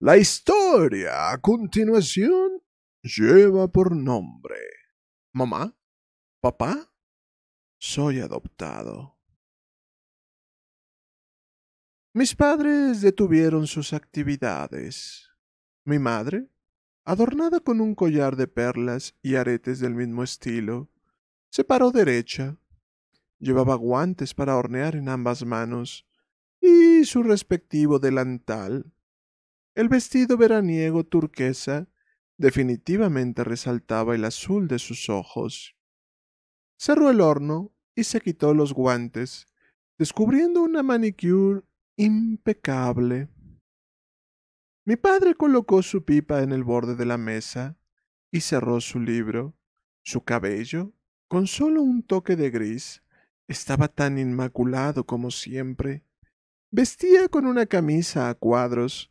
La historia a continuación lleva por nombre Mamá, papá, soy adoptado. Mis padres detuvieron sus actividades. Mi madre, adornada con un collar de perlas y aretes del mismo estilo, se paró derecha. Llevaba guantes para hornear en ambas manos y su respectivo delantal el vestido veraniego turquesa definitivamente resaltaba el azul de sus ojos. Cerró el horno y se quitó los guantes, descubriendo una manicure impecable. Mi padre colocó su pipa en el borde de la mesa y cerró su libro. Su cabello, con solo un toque de gris, estaba tan inmaculado como siempre. Vestía con una camisa a cuadros,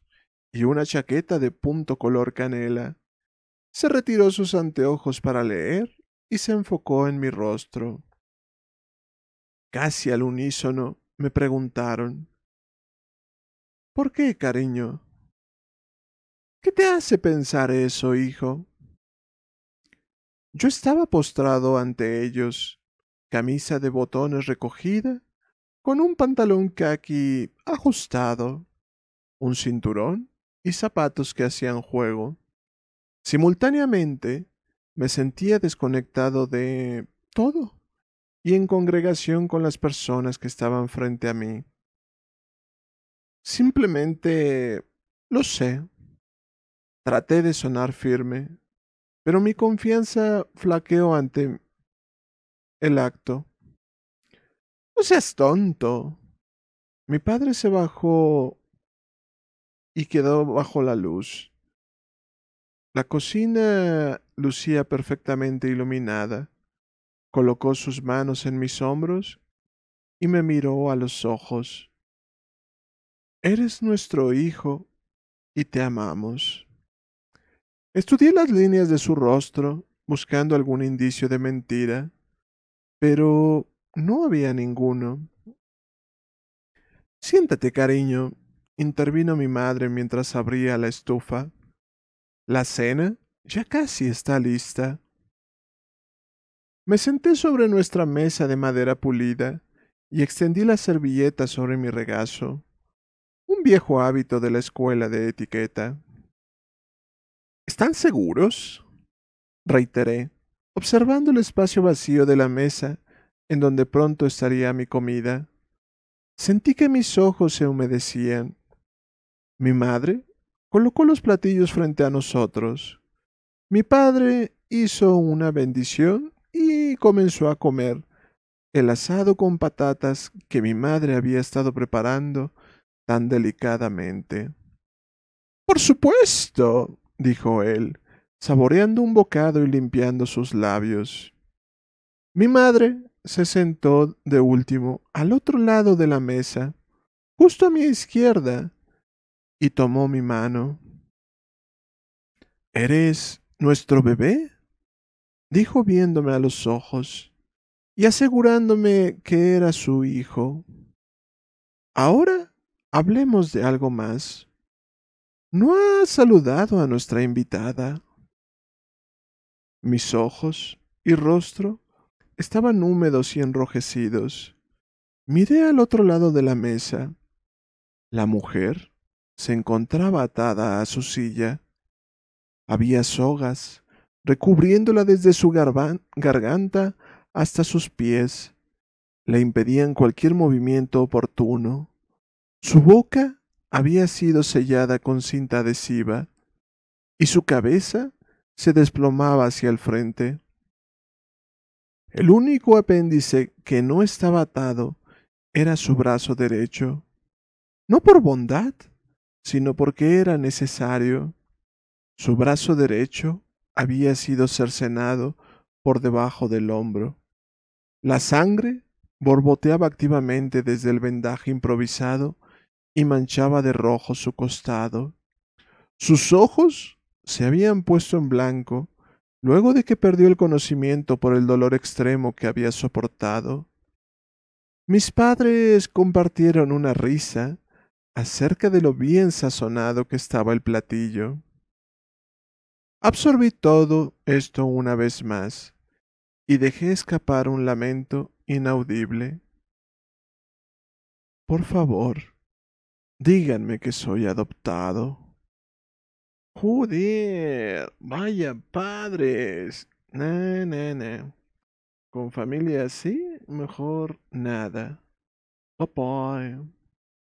y una chaqueta de punto color canela. Se retiró sus anteojos para leer y se enfocó en mi rostro. Casi al unísono me preguntaron ¿Por qué, cariño? ¿Qué te hace pensar eso, hijo? Yo estaba postrado ante ellos, camisa de botones recogida, con un pantalón caqui ajustado, un cinturón y zapatos que hacían juego. Simultáneamente me sentía desconectado de todo y en congregación con las personas que estaban frente a mí. Simplemente lo sé. Traté de sonar firme, pero mi confianza flaqueó ante el acto. No seas tonto. Mi padre se bajó y quedó bajo la luz. La cocina lucía perfectamente iluminada. Colocó sus manos en mis hombros y me miró a los ojos. Eres nuestro hijo y te amamos. Estudié las líneas de su rostro, buscando algún indicio de mentira, pero no había ninguno. Siéntate, cariño, intervino mi madre mientras abría la estufa. La cena ya casi está lista. Me senté sobre nuestra mesa de madera pulida y extendí la servilleta sobre mi regazo, un viejo hábito de la escuela de etiqueta. ¿Están seguros? reiteré, observando el espacio vacío de la mesa en donde pronto estaría mi comida. Sentí que mis ojos se humedecían mi madre colocó los platillos frente a nosotros. Mi padre hizo una bendición y comenzó a comer. El asado con patatas que mi madre había estado preparando tan delicadamente. Por supuesto, dijo él, saboreando un bocado y limpiando sus labios. Mi madre se sentó de último al otro lado de la mesa, justo a mi izquierda, y tomó mi mano. ¿Eres nuestro bebé? dijo viéndome a los ojos y asegurándome que era su hijo. Ahora hablemos de algo más. No ha saludado a nuestra invitada. Mis ojos y rostro estaban húmedos y enrojecidos. Miré al otro lado de la mesa. La mujer se encontraba atada a su silla. Había sogas, recubriéndola desde su garganta hasta sus pies. Le impedían cualquier movimiento oportuno. Su boca había sido sellada con cinta adhesiva y su cabeza se desplomaba hacia el frente. El único apéndice que no estaba atado era su brazo derecho. No por bondad, sino porque era necesario. Su brazo derecho había sido cercenado por debajo del hombro. La sangre borboteaba activamente desde el vendaje improvisado y manchaba de rojo su costado. Sus ojos se habían puesto en blanco luego de que perdió el conocimiento por el dolor extremo que había soportado. Mis padres compartieron una risa acerca de lo bien sazonado que estaba el platillo. Absorbí todo esto una vez más y dejé escapar un lamento inaudible. Por favor, díganme que soy adoptado. Joder, vaya padres. ne ne Con familia así, mejor nada. Oh,